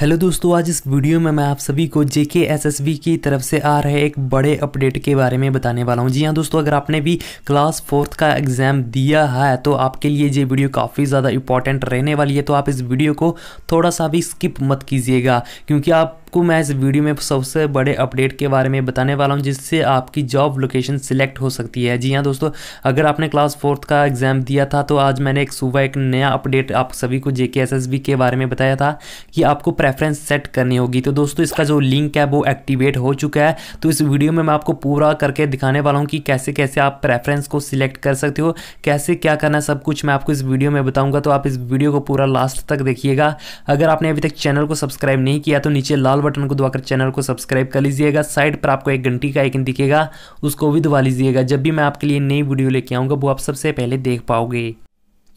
hello दोस्तों आज इस वीडियो में मैं आप सभी को जे के एस एस की तरफ से आ रहे एक बड़े अपडेट के बारे में बताने वाला हूं जी हां दोस्तों अगर आपने भी क्लास फोर्थ का एग्ज़ाम दिया है तो आपके लिए ये वीडियो काफ़ी ज़्यादा इंपॉर्टेंट रहने वाली है तो आप इस वीडियो को थोड़ा सा भी स्किप मत कीजिएगा क्योंकि आप आपको मैं इस वीडियो में सबसे बड़े अपडेट के बारे में बताने वाला हूँ जिससे आपकी जॉब लोकेशन सिलेक्ट हो सकती है जी हाँ दोस्तों अगर आपने क्लास फोर्थ का एग्ज़ाम दिया था तो आज मैंने एक सुबह एक नया अपडेट आप सभी को जे के बारे में बताया था कि आपको प्रेफरेंस सेट करनी होगी तो दोस्तों इसका जो लिंक है वो एक्टिवेट हो चुका है तो इस वीडियो में मैं आपको पूरा करके दिखाने वाला हूँ कि कैसे कैसे आप प्रेफरेंस को सिलेक्ट कर सकते हो कैसे क्या करना सब कुछ मैं आपको इस वीडियो में बताऊँगा तो आप इस वीडियो को पूरा लास्ट तक देखिएगा अगर आपने अभी तक चैनल को सब्सक्राइब नहीं किया तो नीचे लाल लाल बटन को दबाकर चैनल को सब्सक्राइब कर लीजिएगा साइड पर आपको एक घंटी का आइकन दिखेगा उसको भी दबा लीजिएगा जब भी मैं आपके लिए नई वीडियो लेके आऊँगा वो आप सबसे पहले देख पाओगे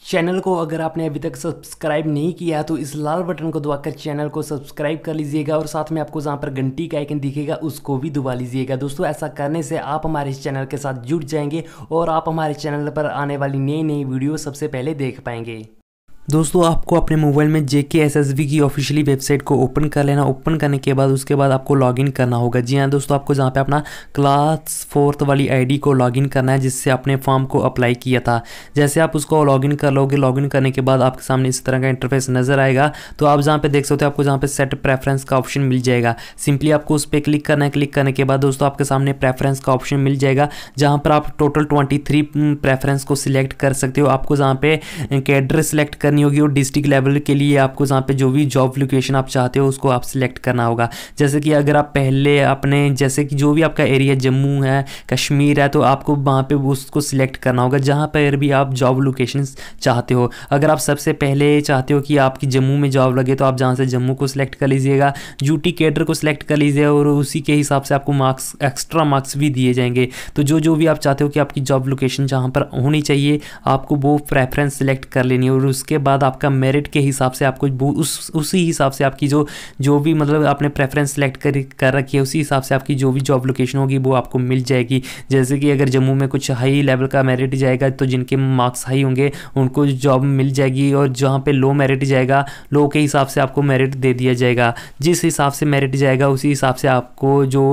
चैनल को अगर आपने अभी तक सब्सक्राइब नहीं किया तो इस लाल बटन को दबाकर चैनल को सब्सक्राइब कर लीजिएगा और साथ में आपको जहाँ पर घंटी का आइकन दिखेगा उसको भी दबा लीजिएगा दोस्तों ऐसा करने से आप हमारे इस चैनल के साथ जुड़ जाएंगे और आप हमारे चैनल पर आने वाली नई नई वीडियो सबसे पहले देख पाएंगे दोस्तों आपको अपने मोबाइल में J K S S B की ऑफिशियली वेबसाइट को ओपन कर लेना ओपन करने के बाद उसके बाद आपको लॉगिन करना होगा जी हाँ दोस्तों आपको जहाँ पे अपना क्लास फोर्थ वाली आईडी को लॉगिन करना है जिससे आपने फॉर्म को अप्लाई किया था जैसे आप उसको लॉगिन कर लोगे लॉगिन करने के बाद आपके सामने इस तरह का इंटरफेस नज़र आएगा तो आप जहाँ पर देख सकते हो आपको जहाँ पर सेट प्रेफरेंस का ऑप्शन मिल जाएगा सिंपली आपको उस पर क्लिक करना है क्लिक करने के बाद दोस्तों आपके सामने प्रेफरेंस का ऑप्शन मिल जाएगा जहाँ पर आप टोटल ट्वेंटी प्रेफरेंस को सिलेक्ट कर सकते हो आपको जहाँ पर कैडर सिलेक्ट कर करनी होगी और डिस्ट्रिक्ट लेवल के लिए आपको जहाँ पे जो भी जॉब लोकेशन आप चाहते हो उसको आप सिलेक्ट करना होगा जैसे कि अगर आप पहले अपने जैसे कि जो भी आपका एरिया जम्मू है कश्मीर है तो आपको वहाँ पर उसको सिलेक्ट करना होगा जहाँ पर भी आप जॉब लोकेशन चाहते हो अगर आप सबसे पहले चाहते हो कि आपकी जम्मू में जॉब लगे तो आप जहाँ से जम्मू को सिलेक्ट कर लीजिएगा यूटी कैडर को सिलेक्ट कर लीजिए और उसी के हिसाब से आपको मार्क्स एक्स्ट्रा मार्क्स भी दिए जाएंगे तो जो जो भी आप चाहते हो कि आपकी जॉब लोकेशन जहाँ पर होनी चाहिए आपको वो प्रेफरेंस सिलेक्ट कर लेनी है और उसके बाद आपका मेरिट के हिसाब से आपको उस उसी हिसाब से आपकी जो जो भी मतलब आपने प्रेफरेंस सेलेक्ट कर कर रखी है उसी हिसाब से आपकी जो भी जॉब लोकेशन होगी वो आपको मिल जाएगी जैसे कि अगर जम्मू में कुछ हाई लेवल का मेरिट जाएगा तो जिनके मार्क्स हाई होंगे उनको जॉब मिल जाएगी और जहाँ पर लो मेरिट जाएगा लो के हिसाब से आपको मेरिट दे दिया जाएगा जिस हिसाब से मेरिट जाएगा उसी हिसाब से आपको जो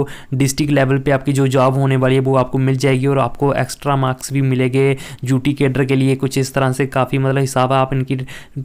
डिस्ट्रिक्ट लेवल पर आपकी जो जॉब होने वाली है वो आपको मिल जाएगी और आपको एक्स्ट्रा मार्क्स भी मिलेंगे ड्यूटी केडर के लिए कुछ इस तरह से काफ़ी मतलब हिसाब आप इनकी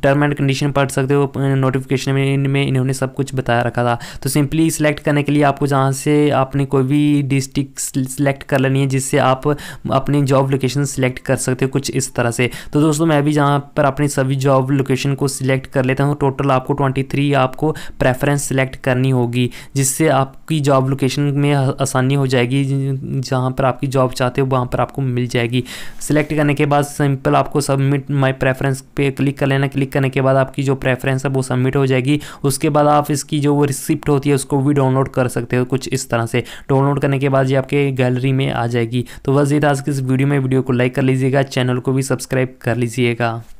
टर्म एंड कंडीशन पढ़ सकते हो नोटिफिकेशन में इनमें इन्होंने सब कुछ बताया रखा था तो सिंपली सिलेक्ट करने के लिए आपको जहाँ से आपने कोई भी डिस्ट्रिक्ट सिलेक्ट कर लेनी है जिससे आप अपनी जॉब लोकेशन सिलेक्ट कर सकते हो कुछ इस तरह से तो दोस्तों मैं भी जहाँ पर अपनी सभी जॉब लोकेशन को सिलेक्ट कर लेता हूँ टोटल आपको थ्री आपको प्रेफरेंस सिलेक्ट करनी होगी जिससे आपकी जॉब लोकेशन में आसानी हो जाएगी जहाँ पर आपकी जॉब चाहते हो वहाँ पर आपको मिल जाएगी सिलेक्ट करने के बाद सिंपल आपको सबमिट माई प्रेफरेंस पे क्लिक कर लेना क्लिक करने के बाद आपकी जो प्रेफरेंस है वो सबमिट हो जाएगी उसके बाद आप इसकी जो रिसिप्ट होती है उसको भी डाउनलोड कर सकते हो कुछ इस तरह से डाउनलोड करने के बाद ये आपके गैलरी में आ जाएगी तो बस ये था आज की इस वीडियो में वीडियो को लाइक कर लीजिएगा चैनल को भी सब्सक्राइब कर लीजिएगा